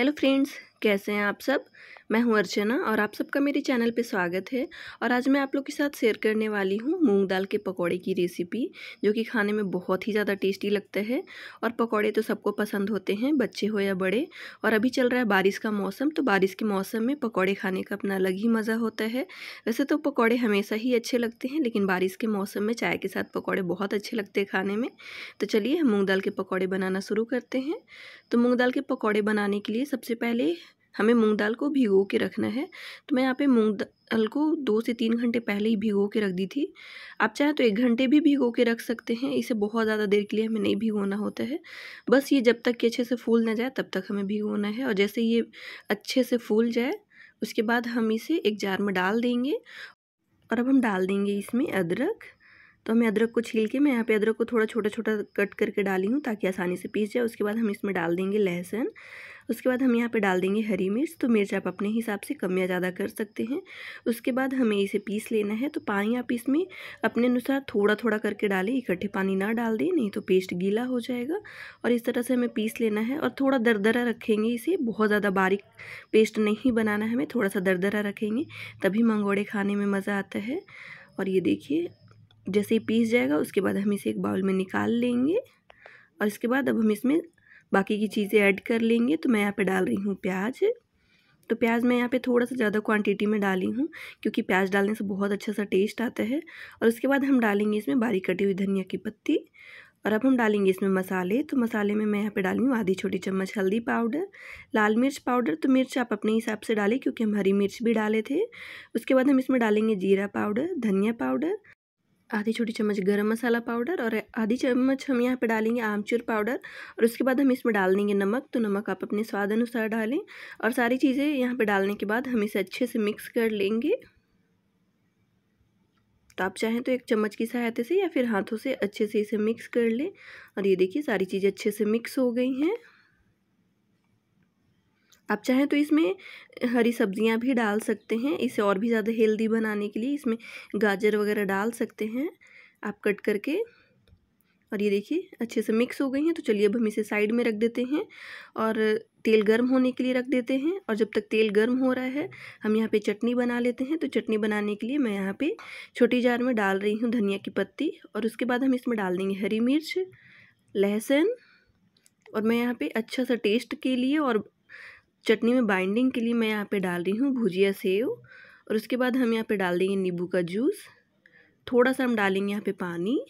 hello friends कैसे हैं आप सब मैं हूं अर्चना और आप सबका मेरे चैनल पे स्वागत है और आज मैं आप लोग के साथ शेयर करने वाली हूं मूंग दाल के पकोड़े की रेसिपी जो कि खाने में बहुत ही ज़्यादा टेस्टी लगता है और पकोड़े तो सबको पसंद होते हैं बच्चे हो या बड़े और अभी चल रहा है बारिश का मौसम तो बारिश के मौसम में पकौड़े खाने का अपना अलग ही मज़ा होता है वैसे तो पकौड़े हमेशा ही अच्छे लगते हैं लेकिन बारिश के मौसम में चाय के साथ पकौड़े बहुत अच्छे लगते हैं खाने में तो चलिए हम मूँग दाल के पकौड़े बनाना शुरू करते हैं तो मूँग दाल के पकौड़े बनाने के लिए सबसे पहले हमें मूंग दाल को भिगो के रखना है तो मैं यहाँ पे मूंग दाल को दो से तीन घंटे पहले ही भिगो के रख दी थी आप चाहें तो एक घंटे भी भिगो के रख सकते हैं इसे बहुत ज़्यादा देर के लिए हमें नहीं भिगोना होता है बस ये जब तक कि अच्छे से फूल ना जाए तब तक हमें भिगोना है और जैसे ये अच्छे से फूल जाए उसके बाद हम इसे एक जार में डाल देंगे और अब हम डाल देंगे इसमें अदरक तो हमें अदरक को छील के मैं यहाँ पे अदरक को थोड़ा छोटा छोटा कट करके डाली हूँ ताकि आसानी से पीस जाए उसके बाद हम इसमें डाल देंगे लहसुन उसके बाद हम यहाँ पे डाल देंगे हरी मिर्च तो मिर्च आप अपने हिसाब से कम या ज़्यादा कर सकते हैं उसके बाद हमें इसे पीस लेना है तो पानी आप इसमें अपने अनुसार थोड़ा थोड़ा करके डालें इकट्ठे पानी ना डाल दें नहीं तो पेस्ट गीला हो जाएगा और इस तरह से हमें पीस लेना है और थोड़ा दरदरा रखेंगे इसे बहुत ज़्यादा बारीक पेस्ट नहीं बनाना है हमें थोड़ा सा दरदरा रखेंगे तभी मंगोड़े खाने में मज़ा आता है और ये देखिए जैसे ही पीस जाएगा उसके बाद हम इसे एक बाउल में निकाल लेंगे और इसके बाद अब हम इसमें बाकी की चीज़ें ऐड कर लेंगे तो मैं यहाँ पे डाल रही हूँ प्याज तो प्याज मैं यहाँ पे थोड़ा सा ज़्यादा क्वांटिटी में डाली हूँ क्योंकि प्याज डालने से बहुत अच्छा सा टेस्ट आता है और उसके बाद हम डालेंगे इसमें बारीक कटी हुई धनिया की पत्ती और अब हम डालेंगे इसमें मसाले तो मसाले में मैं यहाँ पे डाली हूँ आधी छोटी चम्मच हल्दी पाउडर लाल मिर्च पाउडर तो मिर्च आप अपने हिसाब से डालें क्योंकि हम हरी मिर्च भी डाले थे उसके बाद हम इसमें डालेंगे जीरा पाउडर धनिया पाउडर आधी छोटी चम्मच गरम मसाला पाउडर और आधी चम्मच हम यहाँ पे डालेंगे आमचूर पाउडर और उसके बाद हम इसमें डाल देंगे नमक तो नमक आप अपने स्वाद अनुसार डालें और सारी चीज़ें यहाँ पे डालने के बाद हम इसे अच्छे से मिक्स कर लेंगे तो आप चाहें तो एक चम्मच की सहायता से या फिर हाथों से अच्छे से इसे मिक्स कर लें और ये देखिए सारी चीज़ें अच्छे से मिक्स हो गई हैं आप चाहें तो इसमें हरी सब्जियां भी डाल सकते हैं इसे और भी ज़्यादा हेल्दी बनाने के लिए इसमें गाजर वगैरह डाल सकते हैं आप कट करके और ये देखिए अच्छे से मिक्स हो गई हैं तो चलिए अब हम इसे साइड में रख देते हैं और तेल गर्म होने के लिए रख देते हैं और जब तक तेल गर्म हो रहा है हम यहाँ पे चटनी बना लेते हैं तो चटनी बनाने के लिए मैं यहाँ पे छोटी जार में डाल रही हूँ धनिया की पत्ती और उसके बाद हम इसमें डाल देंगे हरी मिर्च लहसुन और मैं यहाँ पर अच्छा सा टेस्ट के लिए और चटनी में बाइंडिंग के लिए मैं यहाँ पे डाल रही हूँ भुजिया सेव और उसके बाद हम यहाँ पे डाल देंगे नींबू का जूस थोड़ा सा हम डालेंगे यहाँ पे पानी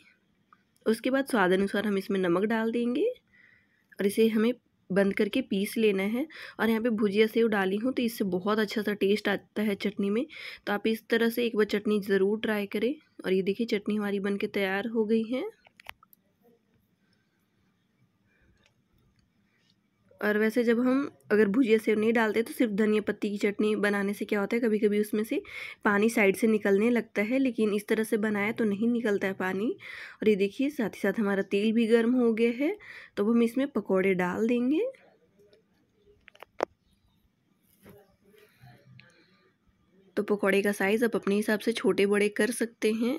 उसके बाद स्वाद अनुसार हम इसमें नमक डाल देंगे और इसे हमें बंद करके पीस लेना है और यहाँ पे भुजिया सेव डाली हूँ तो इससे बहुत अच्छा सा टेस्ट आता है चटनी में तो आप इस तरह से एक बार चटनी ज़रूर ट्राई करें और ये देखिए चटनी हमारी बन के तैयार हो गई है और वैसे जब हम अगर भुजिया सेव नहीं डालते तो सिर्फ धनिया पत्ती की चटनी बनाने से क्या होता है कभी कभी उसमें से पानी साइड से निकलने लगता है लेकिन इस तरह से बनाया तो नहीं निकलता है पानी और ये देखिए साथ ही साथ हमारा तेल भी गर्म हो गया है तो हम इसमें पकौड़े डाल देंगे तो पकौड़े का साइज़ आप अपने हिसाब से छोटे बड़े कर सकते हैं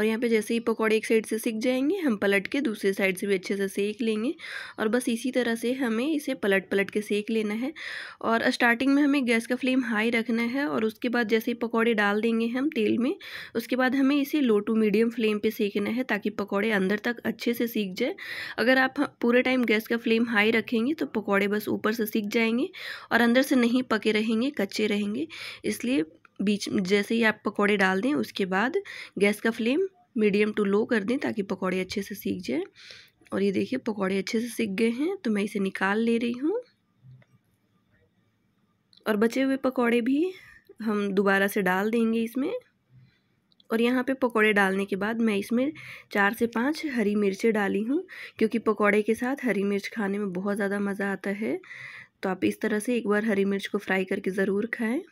और यहाँ पे जैसे ही पकौड़े एक साइड से सीख जाएंगे हम पलट के दूसरे साइड से भी अच्छे से सेक लेंगे और बस इसी तरह से हमें इसे पलट पलट के सेक लेना है और स्टार्टिंग में हमें गैस का फ्लेम हाई रखना है और उसके बाद जैसे ही पकौड़े डाल देंगे हम तेल में उसके बाद हमें इसे लो टू मीडियम फ्लेम पर सेकना है ताकि पकौड़े अंदर तक अच्छे से सीख जाए अगर आप पूरे टाइम गैस का फ्लेम हाई रखेंगे तो पकौड़े बस ऊपर से सीख जाएंगे और अंदर से नहीं पके रहेंगे कच्चे रहेंगे इसलिए बीच जैसे ही आप पकौड़े डाल दें उसके बाद गैस का फ्लेम मीडियम टू लो कर दें ताकि पकौड़े अच्छे से सीख जाए और ये देखिए पकौड़े अच्छे से सीख गए हैं तो मैं इसे निकाल ले रही हूँ और बचे हुए पकौड़े भी हम दोबारा से डाल देंगे इसमें और यहाँ पे पकौड़े डालने के बाद मैं इसमें चार से पाँच हरी मिर्चें डाली हूँ क्योंकि पकौड़े के साथ हरी मिर्च खाने में बहुत ज़्यादा मज़ा आता है तो आप इस तरह से एक बार हरी मिर्च को फ्राई करके ज़रूर खाएँ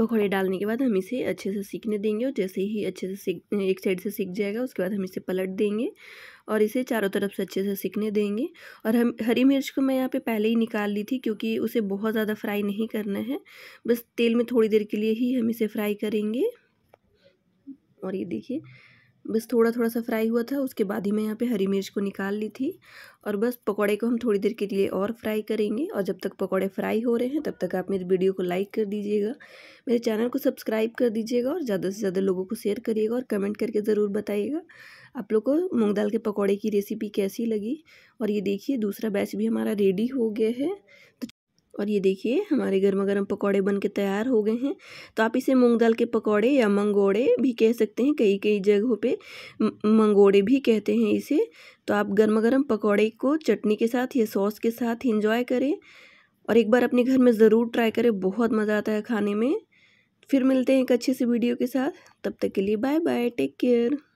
पकौड़े डालने के बाद हम इसे अच्छे से सीखने देंगे और जैसे ही अच्छे से सीख एक साइड से सीख जाएगा उसके बाद हम इसे पलट देंगे और इसे चारों तरफ से अच्छे से सीखने देंगे और हम हरी मिर्च को मैं यहाँ पे पहले ही निकाल ली थी क्योंकि उसे बहुत ज़्यादा फ्राई नहीं करना है बस तेल में थोड़ी देर के लिए ही हम इसे फ्राई करेंगे और ये देखिए बस थोड़ा थोड़ा सा फ्राई हुआ था उसके बाद ही मैं यहाँ पे हरी मिर्च को निकाल ली थी और बस पकौड़े को हम थोड़ी देर के लिए और फ्राई करेंगे और जब तक पकौड़े फ्राई हो रहे हैं तब तक आप मेरे वीडियो को लाइक कर दीजिएगा मेरे चैनल को सब्सक्राइब कर दीजिएगा और ज़्यादा से ज़्यादा लोगों को शेयर करिएगा और कमेंट करके ज़रूर बताइएगा आप लोग को मूँग दाल के पकौड़े की रेसिपी कैसी लगी और ये देखिए दूसरा बैच भी हमारा रेडी हो गया है तो और ये देखिए हमारे गर्मा गर्म पकौड़े बन के तैयार हो गए हैं तो आप इसे मूंग दाल के पकौड़े या मंगोड़े भी कह सकते हैं कई कई जगहों पे मंगोड़े भी कहते हैं इसे तो आप गर्मा गर्म पकौड़े को चटनी के साथ या सॉस के साथ इंजॉय करें और एक बार अपने घर में ज़रूर ट्राई करें बहुत मज़ा आता है खाने में फिर मिलते हैं एक अच्छे से वीडियो के साथ तब तक के लिए बाय बाय टेक केयर